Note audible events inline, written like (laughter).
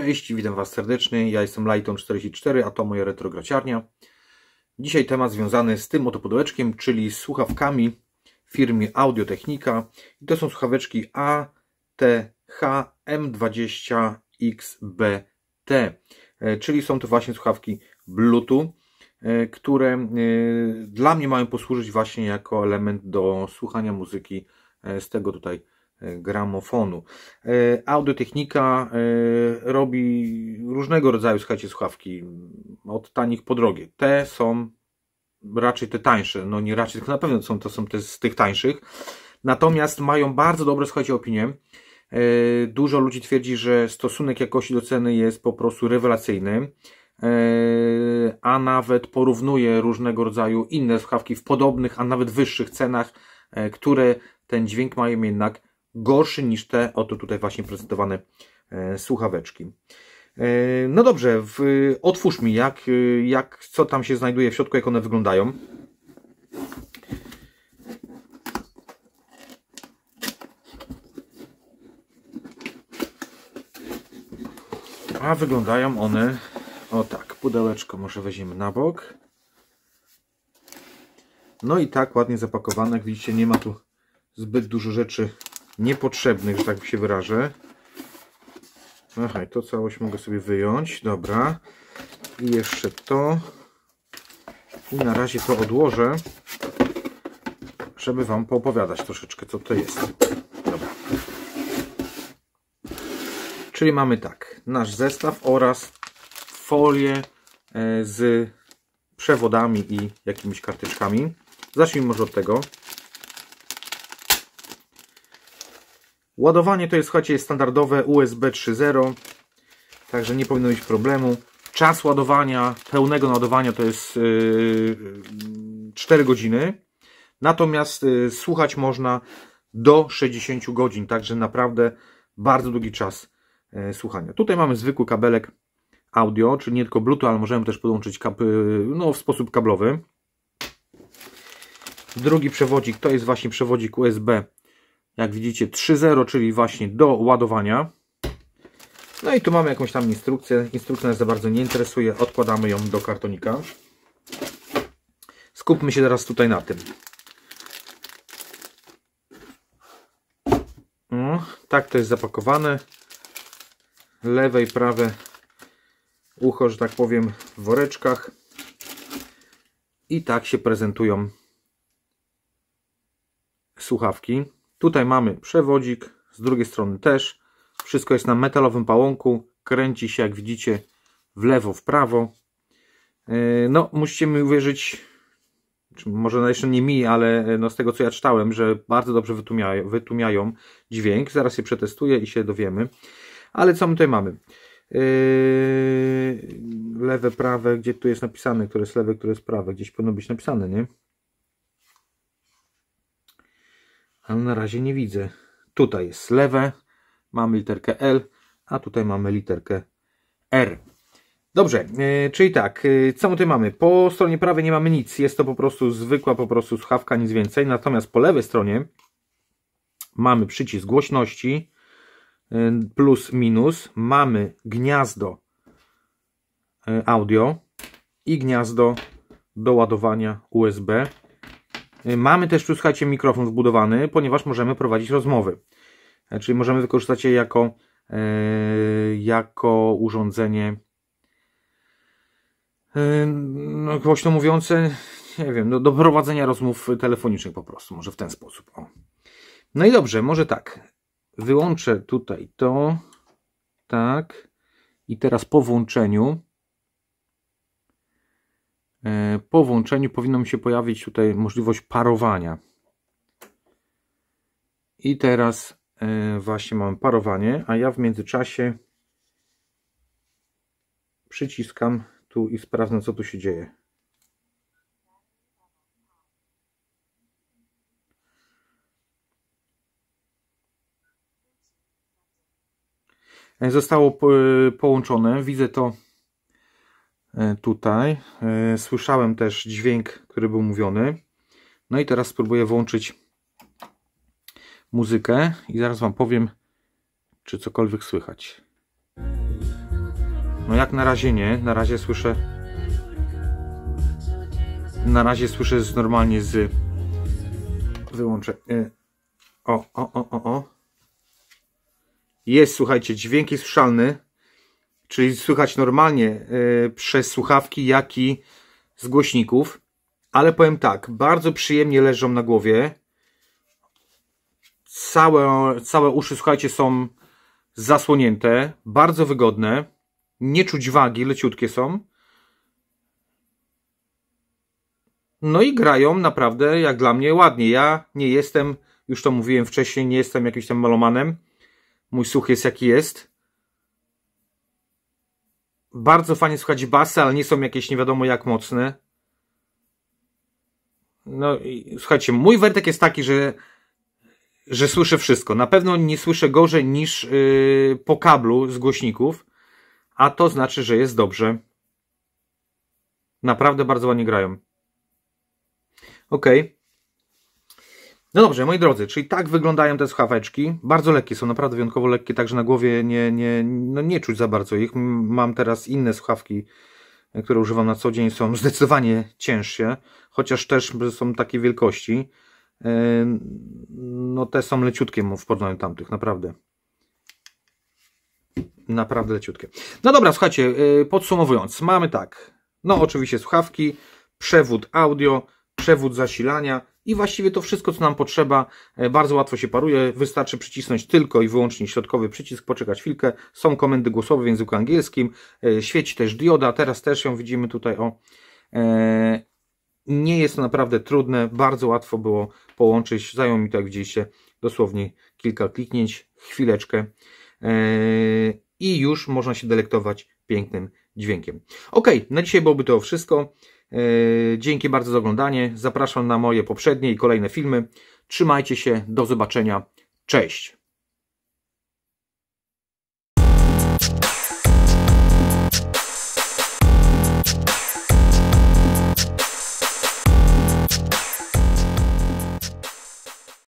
Cześć, witam Was serdecznie. Ja jestem Lighton44, a to moja retrograciarnia. Dzisiaj temat związany z tym oto pudełeczkiem, czyli z słuchawkami firmy Audiotechnika. I to są słuchaweczki ATH M20XBT, e, czyli są to właśnie słuchawki Bluetooth, e, które e, dla mnie mają posłużyć właśnie jako element do słuchania muzyki z tego tutaj gramofonu. E, audiotechnika e, robi różnego rodzaju, słuchajcie, słuchawki, od tanich po drogie. Te są raczej te tańsze, no nie raczej, tylko na pewno są, to są te z tych tańszych. Natomiast mają bardzo dobre, słuchajcie, opinie. E, dużo ludzi twierdzi, że stosunek jakości do ceny jest po prostu rewelacyjny, a nawet porównuje różnego rodzaju inne słuchawki w podobnych, a nawet wyższych cenach, które ten dźwięk mają jednak gorszy niż te oto tutaj właśnie prezentowane e, słuchaweczki. E, no dobrze, w, otwórz mi, jak, e, jak, co tam się znajduje w środku, jak one wyglądają. A wyglądają one, o tak, pudełeczko może weźmiemy na bok. No i tak ładnie zapakowane, jak widzicie nie ma tu zbyt dużo rzeczy niepotrzebnych, że tak się wyrażę. Aha, to całość mogę sobie wyjąć. Dobra. I jeszcze to. I na razie to odłożę, żeby Wam poopowiadać troszeczkę, co to jest. Dobra. Czyli mamy tak, nasz zestaw oraz folię e, z przewodami i jakimiś karteczkami. Zacznijmy może od tego. Ładowanie to jest, słuchajcie, standardowe USB 3.0, także nie powinno być problemu. Czas ładowania, pełnego ładowania to jest 4 yy, yy, godziny, natomiast yy, słuchać można do 60 godzin, także naprawdę bardzo długi czas słuchania. Tutaj mamy zwykły kabelek audio, czyli nie tylko Bluetooth, ale możemy też podłączyć no, w sposób kablowy. Drugi przewodzik to jest właśnie przewodzik USB jak widzicie 3.0, czyli właśnie do ładowania. No i tu mamy jakąś tam instrukcję. Instrukcja nas za bardzo nie interesuje. Odkładamy ją do kartonika. Skupmy się teraz tutaj na tym. O, tak to jest zapakowane. Lewe i prawe ucho, że tak powiem, w woreczkach. I tak się prezentują słuchawki. Tutaj mamy przewodzik, z drugiej strony też. Wszystko jest na metalowym pałąku, kręci się jak widzicie w lewo, w prawo. E, no, musicie mi uwierzyć, może no, jeszcze nie mi, ale e, no z tego co ja czytałem, że bardzo dobrze wytłumiają, dźwięk. Zaraz je przetestuję i się dowiemy. Ale co my tutaj mamy? Yy, lewe, prawe, gdzie tu jest napisane, które jest lewe, które jest prawe. Gdzieś powinno być napisane, nie? ale na razie nie widzę. Tutaj jest lewe, mamy literkę L, a tutaj mamy literkę R. Dobrze, e, czyli tak, e, co my tutaj mamy? Po stronie prawej nie mamy nic, jest to po prostu zwykła po prostu słuchawka, nic więcej. Natomiast po lewej stronie mamy przycisk głośności, e, plus, minus, mamy gniazdo audio i gniazdo do ładowania USB. Mamy też tu, słuchajcie, mikrofon wbudowany, ponieważ możemy prowadzić rozmowy. Czyli znaczy, możemy wykorzystać je jako, e, jako urządzenie e, no, głośno mówiące, nie wiem, no, do prowadzenia rozmów telefonicznych po prostu, może w ten sposób. O. No i dobrze, może tak. Wyłączę tutaj to, tak. I teraz po włączeniu E, po włączeniu powinna mi się pojawić tutaj możliwość parowania. I teraz e, właśnie mamy parowanie, a ja w międzyczasie przyciskam tu i sprawdzę co tu się dzieje. E, zostało połączone, widzę to tutaj. Słyszałem też dźwięk, który był mówiony. No i teraz spróbuję włączyć muzykę i zaraz Wam powiem, czy cokolwiek słychać. No jak na razie nie, na razie słyszę na razie słyszę z, normalnie z wyłączę o, o, o, o, o jest słuchajcie, dźwięk jest szalny czyli słychać normalnie e, przez słuchawki, jak i z głośników. Ale powiem tak, bardzo przyjemnie leżą na głowie. Całe, całe uszy, słuchajcie, są zasłonięte, bardzo wygodne. Nie czuć wagi, leciutkie są. No i grają naprawdę, jak dla mnie, ładnie. Ja nie jestem, już to mówiłem wcześniej, nie jestem jakimś tam malomanem. Mój słuch jest jaki jest bardzo fajnie słychać basy, ale nie są jakieś nie wiadomo jak mocne. No i słuchajcie, mój wertek jest taki, że, że słyszę wszystko. Na pewno nie słyszę gorzej niż yy, po kablu z głośników, a to znaczy, że jest dobrze. Naprawdę bardzo ładnie grają. Okej. Okay. No dobrze, moi drodzy, czyli tak wyglądają te słuchaweczki. Bardzo lekkie są, naprawdę wyjątkowo lekkie, także na głowie nie, nie, no nie czuć za bardzo ich. Mam teraz inne słuchawki, e, które używam na co dzień, są (laughs) zdecydowanie cięższe, chociaż też są takiej wielkości. E, no te są leciutkie w porównaniu tamtych, naprawdę. Naprawdę leciutkie. No dobra, słuchajcie, e, podsumowując, mamy tak. No oczywiście słuchawki, przewód audio, przewód zasilania, i właściwie to wszystko, co nam potrzeba, e, bardzo łatwo się paruje. Wystarczy przycisnąć tylko i wyłącznie środkowy przycisk, poczekać chwilkę. Są komendy głosowe w języku angielskim, e, świeci też dioda, teraz też ją widzimy tutaj o. E, nie jest to naprawdę trudne, bardzo łatwo było połączyć. Zajął mi to, jak widzieliście, dosłownie kilka kliknięć, chwileczkę i już można się delektować pięknym dźwiękiem. Ok, na dzisiaj byłoby to wszystko. E, dzięki bardzo za oglądanie. Zapraszam na moje poprzednie i kolejne filmy. Trzymajcie się. Do zobaczenia. Cześć.